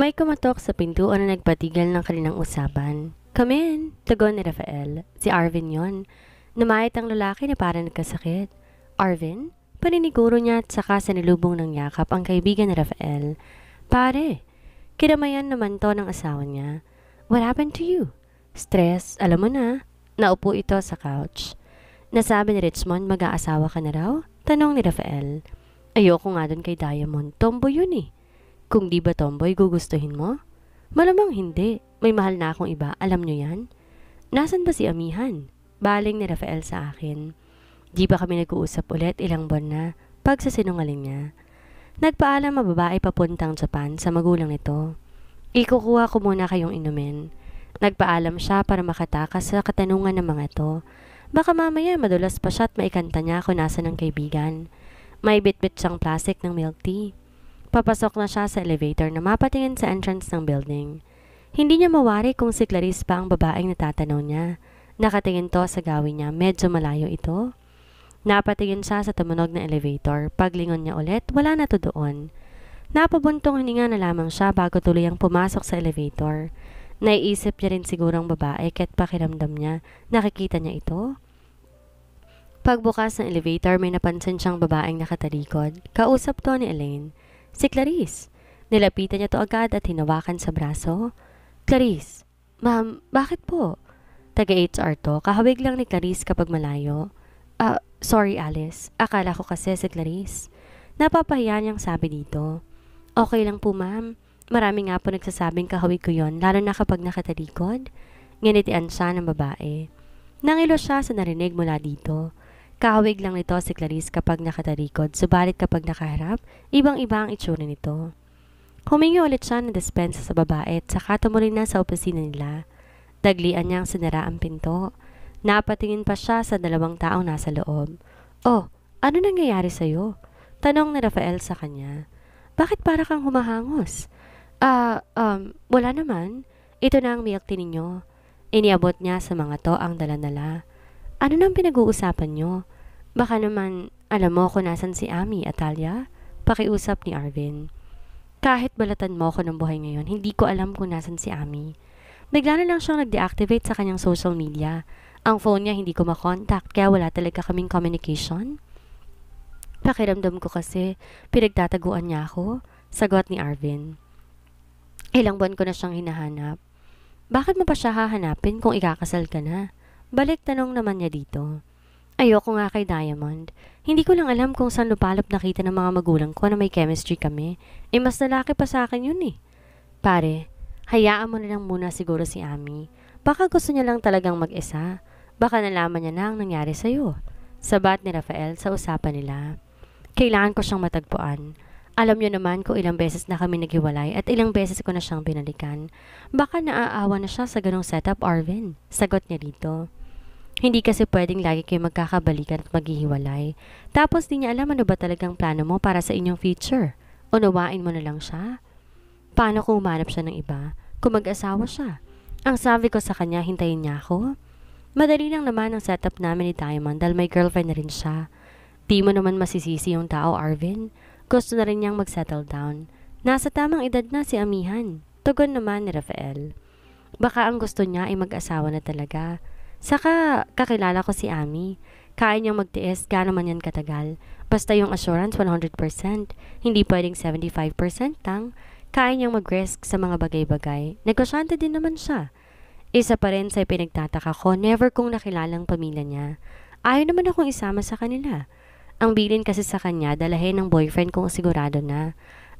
May kumatok sa pintuan na nagpatigil ng kanilang usapan. Come in, tugon ni Rafael. Si Arvin yon. Namayat ang lalaki na parang nagkasakit. Arvin? Paniniguro niya at saka sa nilubong ng yakap ang kaibigan ni Rafael. Pare, Kiramayan naman to ng asawa niya. What happened to you? Stress, alam mo na. Naupo ito sa couch. Nasabi ni Richmond mag-aasawa ka na raw? Tanong ni Rafael. Ayoko nga doon kay Diamond. Tombo yun eh. Kung di ba tomboy, gugustuhin mo? Malamang hindi. May mahal na akong iba, alam nyo yan? Nasaan ba si Amihan? Baling ni Rafael sa akin. Di ba kami nag-uusap ulit ilang buwan na pag sa sinungaling niya? Nagpaalam ang babae papuntang Japan sa magulang nito. Ikukuha ko muna kayong inumin. Nagpaalam siya para makatakas sa katanungan ng mga to. Baka mamaya madulas pa siya at maikanta niya kung nasa ng kaibigan. May bitbit siyang plastic ng milk tea. Papasok na siya sa elevator na mapatingin sa entrance ng building. Hindi niya mawari kung si Clarice pa ang babaeng natatanaw niya. Nakatingin to sa gawin niya, medyo malayo ito. Napatingin siya sa tumunog na elevator. Paglingon niya ulit, wala na to doon. Napabuntong hininga na lamang siya bago tuluyang pumasok sa elevator. Naiisip niya rin siguro ang babae kahit pakiramdam niya, nakikita niya ito. Pagbukas ng elevator, may napansin siyang babaeng nakatalikod. Kausap to ni Elaine. Si Clarice. Nilapitan niya to agad at hinawakan sa braso. Clarice, ma'am, bakit po? Taga-HR to, kahawig lang ni Clarice kapag malayo. Ah, uh, sorry Alice, akala ko kasi si Clarice. Napapahiya niyang sabi dito. Okay lang po ma'am, marami nga po nagsasabing kahawig ko yon lalo na kapag nakatalikod. Nginitian siya ng babae. Nangilo siya sa narinig mula dito. Kawig lang nito si Clarice kapag nakatalikod, subalit kapag nakaharap, ibang-iba ang itsura nito. Humingi ulit siya ng dispensa sa babae at saka tumuloy na sa opisina nila. Daglian niyang sinara ang pinto. Napatingin pa siya sa dalawang taong nasa loob. Oh, ano nangyayari sa'yo? Tanong ni Rafael sa kanya. Bakit para kang humahangos? Ah, uh, um, wala naman. Ito na ang milk tea ninyo. Iniabot niya sa mga to ang daladala. Ano nang pinag-uusapan nyo? Baka naman alam mo kung nasan si Ami, Atalia? Pakiusap ni Arvin. Kahit balatan mo ako ng buhay ngayon, hindi ko alam kung nasan si Ami. Bigla na lang siyang nag-deactivate sa kanyang social media. Ang phone niya hindi ko makontakt kaya wala talaga kaming communication. Pakiramdam ko kasi pinagtataguan niya ako, sagot ni Arvin. Ilang buwan ko na siyang hinahanap. Bakit mo pa siya hahanapin kung ikakasal ka na? Balik tanong naman niya dito. Ayoko nga kay Diamond. Hindi ko lang alam kung saan lupalop nakita ng mga magulang ko na may chemistry kami. Eh mas lalaki pa sa akin yun eh. Pare, hayaan mo na lang muna siguro si Ami. Baka gusto niya lang talagang mag-isa. Baka nalaman niya na ang nangyari sa'yo. Sabat ni Rafael sa usapan nila. Kailangan ko siyang matagpuan. Alam niyo naman kung ilang beses na kami naghiwalay at ilang beses ko na siyang binalikan. Baka naaawa na siya sa ganong setup, Arvin. Sagot niya dito. Hindi kasi pwedeng lagi kayo magkakabalikan at maghihiwalay. Tapos di niya alam ano ba talagang plano mo para sa inyong future. Unawain mo na lang siya. Paano kung umanap siya ng iba? Kung mag-asawa siya? Ang sabi ko sa kanya, hintayin niya ako. Madali lang naman ang setup namin ni Diamond dahil may girlfriend na rin siya. Di mo naman masisisi yung tao, Arvin. Gusto na rin niyang mag-settle down. Nasa tamang edad na si Amihan. Tugon naman ni Rafael. Baka ang gusto niya ay mag-asawa na talaga. Saka kakilala ko si Ami. Kaya niyang magtiis, gaano man yan katagal. Basta yung assurance 100%, hindi pwedeng 75% tang. Kaya niyang mag-risk sa mga bagay-bagay. Negosyante din naman siya. Isa pa rin sa pinagtataka ko, never kong nakilalang pamilya niya. Ayaw naman akong isama sa kanila. Ang bilin kasi sa kanya, dalahin ng boyfriend kong sigurado na.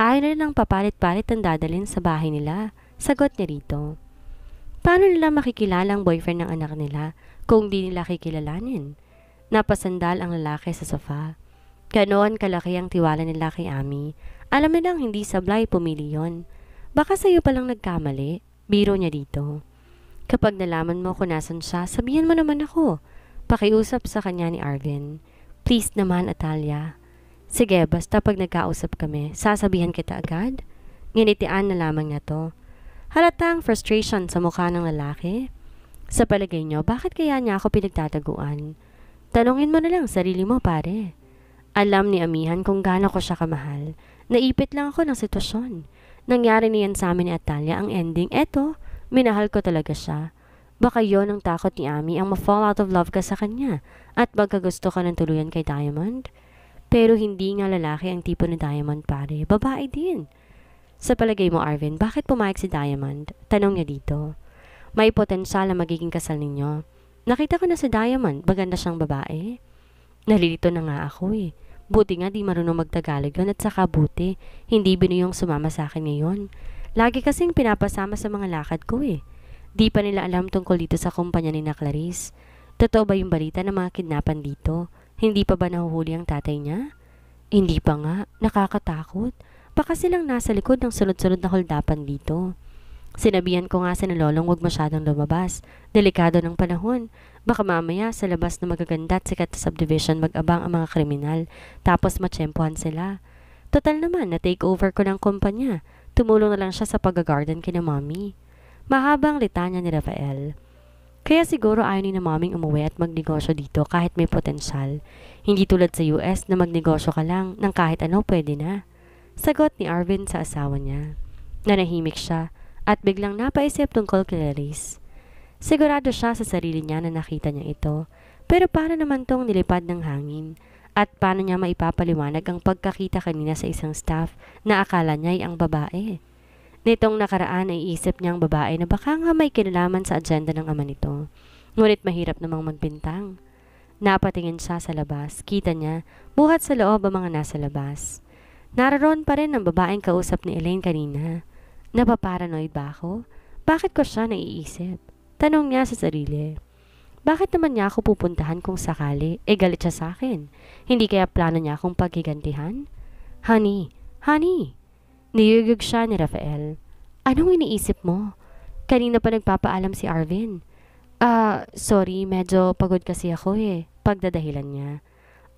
Ayaw na lang papalit-palit ang dadalin sa bahay nila. Sagot ni rito. Paano nila makikilala ang boyfriend ng anak nila kung di nila kikilalanin? Napasandal ang lalaki sa sofa. Ganoon kalaki ang tiwala nila kay Ami. Alam nilang hindi sablay pumili yon. Baka sa'yo palang nagkamali. Biro niya dito. Kapag nalaman mo kung nasan siya, sabihan mo naman ako. Pakiusap sa kanya ni Arvin. Please naman, Atalia. Sige, basta pag nagkausap kami, sasabihan kita agad. Nginitian na lamang na to. Halatang frustration sa mukha ng lalaki. Sa palagay nyo, bakit kaya niya ako pinagtataguan? Tanungin mo na lang sarili mo, pare. Alam ni Amihan kung gaano ko siya kamahal. Naipit lang ako ng sitwasyon. Nangyari niyan sa amin ni Atalia ang ending. Eto, minahal ko talaga siya. Baka yon ang takot ni Ami ang ma-fall out of love ka sa kanya at magkagusto ka ng tuluyan kay Diamond. Pero hindi nga lalaki ang tipo ni Diamond pare, babae din. Sa palagay mo, Arvin, bakit pumayag si Diamond? Tanong niya dito. May potensyal na magiging kasal ninyo. Nakita ko na si Diamond, baganda siyang babae. Nalilito na nga ako eh. Buti nga di marunong magtagalog yun at saka buti, hindi binuyong sumama sa akin ngayon. Lagi kasing pinapasama sa mga lakad ko eh. Di pa nila alam tungkol dito sa kumpanya ni na Clarice. Totoo ba yung balita na mga kidnapan dito? Hindi pa ba nahuhuli ang tatay niya? Hindi pa nga, nakakatakot. Baka silang nasa likod ng sunod-sunod na holdapan dito. Sinabihan ko nga sa nololong huwag masyadong lumabas. Delikado ng panahon. Baka mamaya sa labas na magaganda at sikat na subdivision mag-abang ang mga kriminal. Tapos matsyempohan sila. Total naman na take over ko ng kumpanya. Tumulong na lang siya sa pag-garden kina mommy. Mahabang litanya ni Rafael. Kaya siguro ayaw ni na maming umuwi at magnegosyo dito kahit may potensyal. Hindi tulad sa US na magnegosyo ka lang ng kahit ano pwede na. Sagot ni Arvin sa asawa niya. Nanahimik siya at biglang napaisip tungkol kay Laris. Sigurado siya sa sarili niya na nakita niya ito. Pero paano naman tong nilipad ng hangin? At paano niya maipapaliwanag ang pagkakita kanina sa isang staff na akala niya ay ang babae? Nitong nakaraan ay isip niya ang babae na baka nga may kinalaman sa agenda ng ama nito. Ngunit mahirap namang magbintang. Napatingin siya sa labas. Kita niya, buhat sa loob ang mga nasa labas. Naroon pa rin ang babaeng kausap ni Elaine kanina. Napaparanoid ba ako? Bakit ko siya naiisip? Tanong niya sa sarili. Bakit naman niya ako pupuntahan kung sakali? Eh galit siya sa akin. Hindi kaya plano niya akong paghigantihan? Honey, honey! Niyugog siya ni Rafael. Anong iniisip mo? Kanina pa nagpapaalam si Arvin. Ah, uh, sorry, medyo pagod kasi ako eh. Pagdadahilan niya.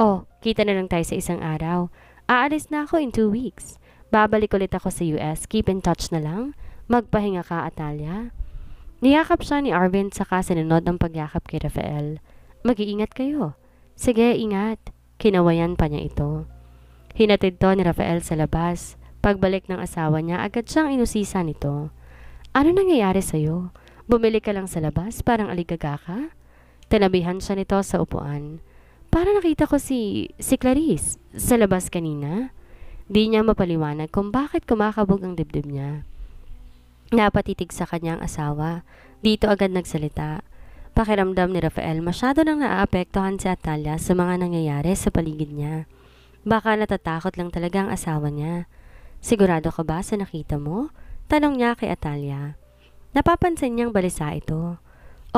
Oh, kita na lang tayo sa isang araw. Aalis na ako in two weeks. Babalik ulit ako sa US. Keep in touch na lang. Magpahinga ka, Atalia. Niyakap siya ni Arvin saka sinunod ng pagyakap kay Rafael. Mag-iingat kayo. Sige, ingat. Kinawayan pa niya ito. Hinatid to ni Rafael sa labas. Pagbalik ng asawa niya, agad siyang inusisa nito. Ano nangyayari sa'yo? Bumili ka lang sa labas, parang aligaga ka? Tinabihan siya nito sa upuan. Para nakita ko si, si Clarice sa labas kanina. Di niya mapaliwanag kung bakit kumakabog ang dibdib niya. Napatitig sa kanya asawa. Dito agad nagsalita. Pakiramdam ni Rafael masyado nang naaapektuhan si Atalia sa mga nangyayari sa paligid niya. Baka natatakot lang talaga ang asawa niya. Sigurado ka ba sa nakita mo? Tanong niya kay Atalia. Napapansin niyang balisa ito.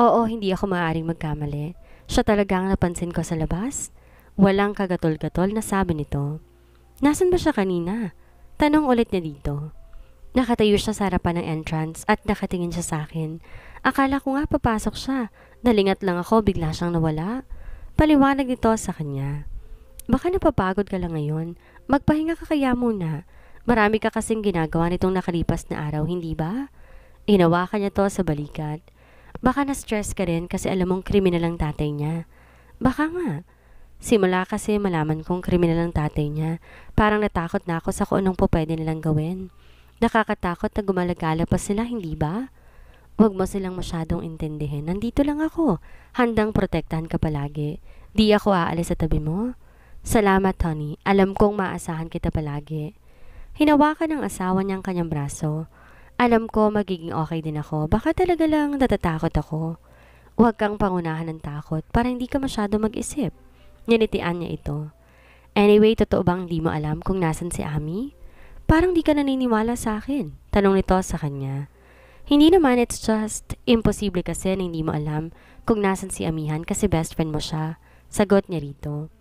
Oo, hindi ako maaaring magkamali. Siya talagang napansin ko sa labas. Walang kagatol-gatol na sabi nito. Nasaan ba siya kanina? Tanong ulit niya dito. Nakatayo siya sa harapan ng entrance at nakatingin siya sa akin. Akala ko nga papasok siya. Nalingat lang ako, bigla siyang nawala. Paliwanag nito sa kanya. Baka napapagod ka lang ngayon. Magpahinga ka kaya muna. Marami ka kasing ginagawa nitong nakalipas na araw, hindi ba? Inawakan niya to sa balikat. Baka na-stress ka rin kasi alam mong kriminal ang tatay niya. Baka nga. Simula kasi malaman kong kriminal ang tatay niya. Parang natakot na ako sa kung anong po pwede nilang gawin. Nakakatakot na gumalagala pa sila, hindi ba? Huwag mo silang masyadong intindihin. Nandito lang ako. Handang protektahan ka palagi. Di ako aalis sa tabi mo. Salamat, honey. Alam kong maasahan kita palagi. Hinawakan ng asawa niyang kanyang braso. Alam ko magiging okay din ako. Baka talaga lang natatakot ako. Huwag kang pangunahan ng takot para hindi ka masyado mag-isip. Nilitian niya ito. Anyway, totoo bang hindi mo alam kung nasan si Ami? Parang di ka naniniwala sa akin. Tanong nito sa kanya. Hindi naman, it's just impossible kasi na hindi mo alam kung nasan si Amihan kasi best friend mo siya. Sagot niya rito.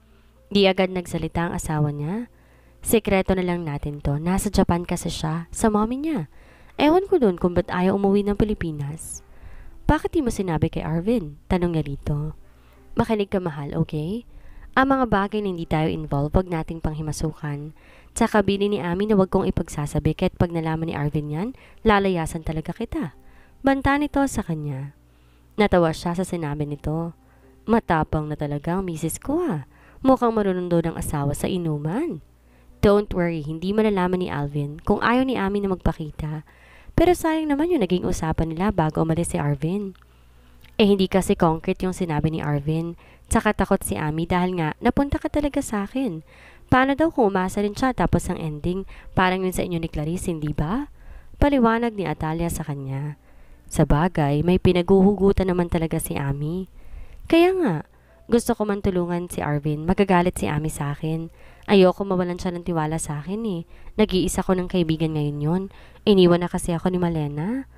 Di agad nagsalita ang asawa niya. Sekreto na lang natin to. Nasa Japan kasi siya sa mommy niya. Ewan ko doon kung ba't ayaw umuwi ng Pilipinas. Bakit di mo sinabi kay Arvin? Tanong niya rito. Makinig ka mahal, okay? Ang mga bagay na hindi tayo involved, wag nating panghimasukan. Tsaka bili ni Ami na wag kong ipagsasabi kahit pag nalaman ni Arvin yan, lalayasan talaga kita. Banta nito sa kanya. Natawa siya sa sinabi nito. Matapang na talaga ang misis ko ha. Ah. Mukhang marunong ng asawa sa inuman. Don't worry, hindi malalaman ni Alvin kung ayaw ni Ami na magpakita pero sayang naman yung naging usapan nila bago umalis si Arvin. Eh hindi kasi concrete yung sinabi ni Arvin. Tsaka takot si Ami dahil nga napunta ka talaga sa akin. Paano daw kung umasa rin siya tapos ang ending? Parang yun sa inyo ni Clarice, hindi ba? Paliwanag ni Atalia sa kanya. Sa bagay, may pinaguhugutan naman talaga si Ami. Kaya nga, gusto ko man tulungan si Arvin. Magagalit si Ami sa akin. Ayoko mawalan siya ng tiwala sa akin eh. Nag-iisa ko ng kaibigan ngayon yon. Iniwan na kasi ako ni Malena.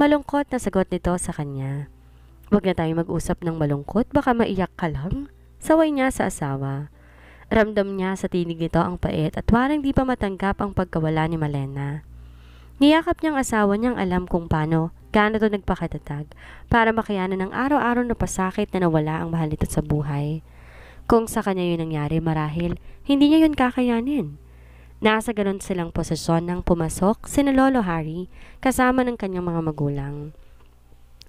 Malungkot na sagot nito sa kanya. Huwag na tayo mag-usap ng malungkot, baka maiyak ka lang. Saway niya sa asawa. Ramdam niya sa tinig nito ang pait at warang di pa matanggap ang pagkawala ni Malena. Niyakap niyang asawa niyang alam kung paano, gaano to nagpakatatag, para makayanan ng araw-araw na pasakit na nawala ang mahal nito sa buhay. Kung sa kanya yun nangyari marahil, hindi niya yun kakayanin. Nasa ganun silang posisyon nang pumasok si Lolo Harry kasama ng kanyang mga magulang.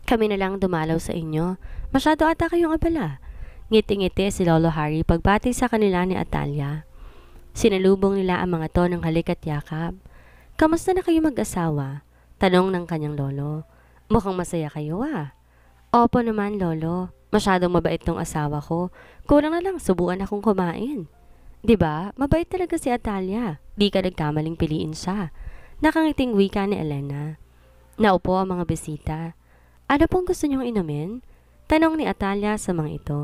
Kami na lang dumalaw sa inyo, masyado ata kayong abala. Ngiti-ngiti si Lolo Harry pagbati sa kanila ni Atalia. Sinalubong nila ang mga to ng halik at yakap. Kamusta na kayo mag-asawa? Tanong ng kanyang lolo. Mukhang masaya kayo ah. Opo naman, lolo. Masyadong mabait tong asawa ko. Kulang na lang, subuan akong kumain. 'Di ba? Mabait talaga si Atalia. Di ka nagkamaling piliin siya. Nakangiting wika ni Elena. Naupo ang mga bisita. Ano pong gusto niyong inumin? Tanong ni Atalia sa mga ito.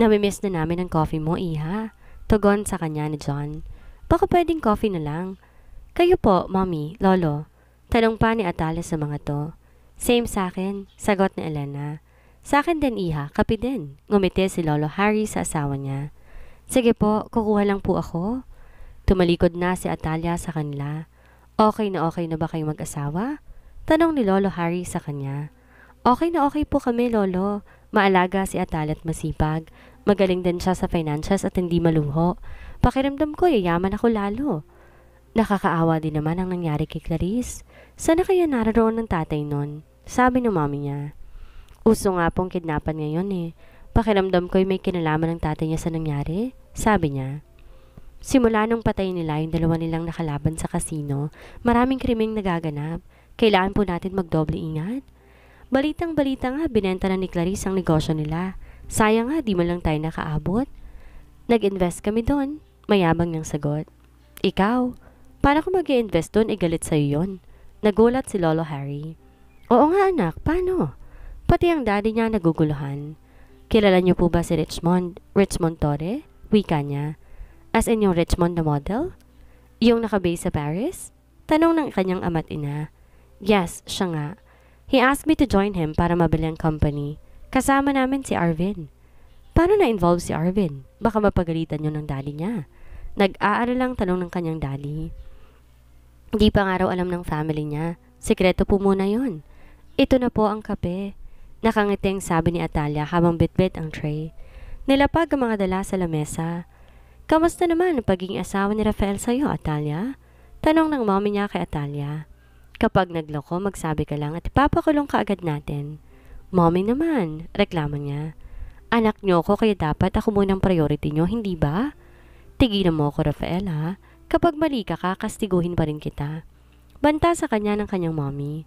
Namimiss na namin ang coffee mo, iha. Tugon sa kanya ni John. Baka pwedeng coffee na lang. Kayo po, mommy, lolo. Tanong pa ni Atala sa mga to. Same sa akin, sagot ni Elena. Sa akin din, iha, kapi din. Ngumiti si Lolo Harry sa asawa niya. Sige po, kukuha lang po ako. Tumalikod na si Atalia sa kanila. Okay na okay na ba kayong mag-asawa? Tanong ni Lolo Harry sa kanya. Okay na okay po kami, Lolo. Maalaga si Atalia at masipag. Magaling din siya sa finances at hindi maluho. Pakiramdam ko, yayaman ako lalo. Nakakaawa din naman ang nangyari kay Clarice. Sana kaya naroon ng tatay nun? Sabi ng mami niya. Uso nga pong kidnapan ngayon eh. Pakiramdam ko'y may kinalaman ng tatay niya sa nangyari. Sabi niya. Simula nung patay nila yung dalawa nilang nakalaban sa kasino, maraming krimeng nagaganap. Kailangan po natin magdoble ingat. Balitang balita nga, binenta na ni Clarice ang negosyo nila. Sayang nga, di man lang tayo nakaabot. Nag-invest kami doon. Mayabang ng sagot. Ikaw, Paano ko mag invest doon, igalit sa'yo yon? Nagulat si Lolo Harry. Oo nga anak, paano? Pati ang daddy niya naguguluhan. Kilala niyo po ba si Richmond? Richmond Torre? Wika niya. As in yung Richmond na model? Yung nakabase sa Paris? Tanong ng kanyang ama't ina. Yes, siya nga. He asked me to join him para mabili ang company. Kasama namin si Arvin. Paano na-involve si Arvin? Baka mapagalitan yun ng daddy niya. Nag-aaral lang tanong ng kanyang daddy. Di pa nga raw alam ng family niya. Sikreto po muna yon. Ito na po ang kape. Nakangiting sabi ni Atalia habang bitbit ang tray. Nilapag ang mga dala sa lamesa. Kamusta naman ang pagiging asawa ni Rafael sa'yo, Atalia? Tanong ng mommy niya kay Atalia. Kapag nagloko, magsabi ka lang at ipapakulong ka agad natin. Mommy naman, reklamo niya. Anak niyo ko kaya dapat ako munang priority niyo, hindi ba? Tigilan mo ako, Rafael, ha? Kapag mali ka, kakastiguhin pa rin kita. Banta sa kanya ng kanyang mommy.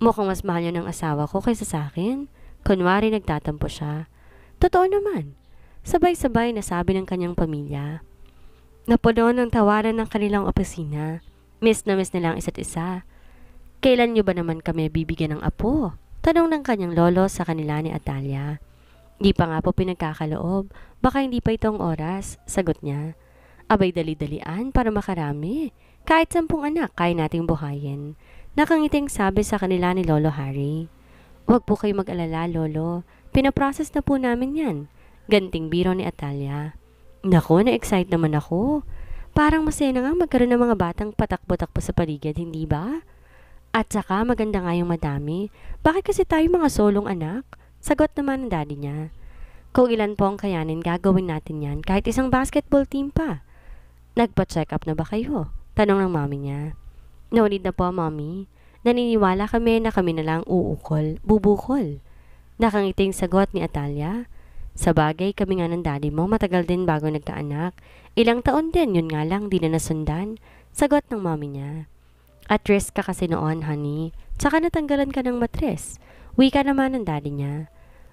Mukhang mas mahal niya ng asawa ko kaysa sa akin. Kunwari nagtatampo siya. Totoo naman. Sabay-sabay na sabi ng kanyang pamilya. Napuno ng tawanan ng kanilang opisina. Miss na miss nilang isa't isa. Kailan niyo ba naman kami bibigyan ng apo? Tanong ng kanyang lolo sa kanila ni Atalia. Di pa nga po pinagkakaloob. Baka hindi pa itong oras. Sagot niya. Abay dali-dalian para makarami. Kahit sampung anak, kaya nating buhayin. Nakangiting sabi sa kanila ni Lolo Harry. Huwag po kayo mag-alala, Lolo. Pinaprocess na po namin yan. Ganting biro ni Atalia. Nako, na-excite naman ako. Parang masaya na nga magkaroon ng mga batang patakbo-takbo sa paligid, hindi ba? At saka maganda nga yung madami. Bakit kasi tayo mga solong anak? Sagot naman ng daddy niya. Kung ilan po ang kayanin, gagawin natin yan kahit isang basketball team pa. Nagpa-check up na ba kayo? Tanong ng mami niya. No na po, mami. Naniniwala kami na kami na lang uukol, bubukol. Nakangiting sagot ni Atalia. Sa bagay, kami nga ng daddy mo, matagal din bago nagkaanak. Ilang taon din, yun nga lang, di na nasundan. Sagot ng mami niya. At risk ka kasi noon, honey. Tsaka natanggalan ka ng matres. Wika naman ng daddy niya.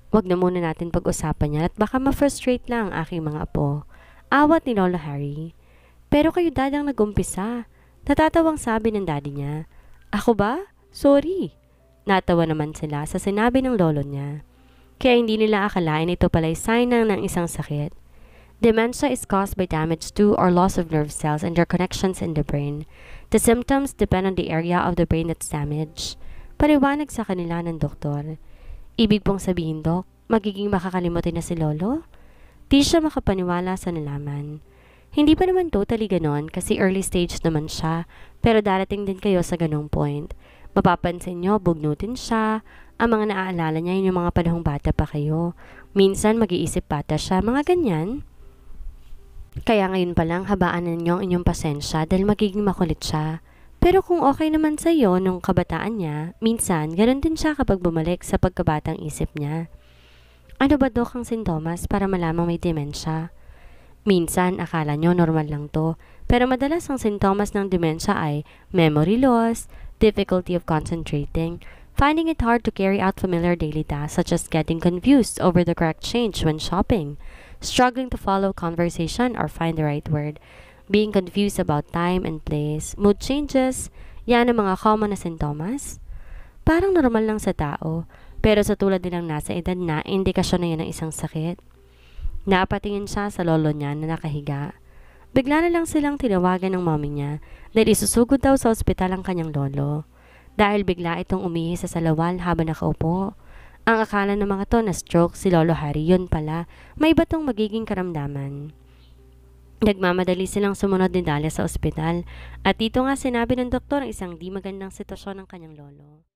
Wag na muna natin pag-usapan yan at baka ma-frustrate lang ang aking mga apo. Awat ni Lola Harry. Pero kayo dad ang nagumpisa. Natatawang sabi ng daddy niya. Ako ba? Sorry. Natawa naman sila sa sinabi ng lolo niya. Kaya hindi nila akalain ito pala'y sign ng, ng isang sakit. Dementia is caused by damage to or loss of nerve cells and their connections in the brain. The symptoms depend on the area of the brain that's damaged. Paliwanag sa kanila ng doktor. Ibig pong sabihin, Dok, magiging makakalimutin na si Lolo? Di siya makapaniwala sa nalaman. Hindi pa naman totally ganon kasi early stage naman siya, pero darating din kayo sa ganong point. Mapapansin nyo, bugnutin siya, ang mga naaalala niya yun yung mga panahong bata pa kayo. Minsan mag-iisip bata siya, mga ganyan. Kaya ngayon pa lang habaan ninyo ang inyong pasensya dahil magiging makulit siya. Pero kung okay naman sa iyo nung kabataan niya, minsan ganun din siya kapag bumalik sa pagkabatang isip niya. Ano ba dok ang sintomas para malamang may demensya? Minsan, akala nyo normal lang to, pero madalas ang sintomas ng dementia ay memory loss, difficulty of concentrating, finding it hard to carry out familiar daily tasks such as getting confused over the correct change when shopping, struggling to follow conversation or find the right word, being confused about time and place, mood changes, yan ang mga common na sintomas. Parang normal lang sa tao, pero sa tulad nilang nasa edad na, indikasyon na yan ng isang sakit. Napatingin siya sa lolo niya na nakahiga. Bigla na lang silang tinawagan ng mami niya dahil isusugod daw sa ospital ang kanyang lolo. Dahil bigla itong umihi sa salawal habang nakaupo. Ang akala ng mga to na stroke si Lolo Harry yun pala, may batong tong magiging karamdaman. Nagmamadali silang sumunod ni Dalia sa ospital at dito nga sinabi ng doktor ang isang di magandang sitwasyon ng kanyang lolo.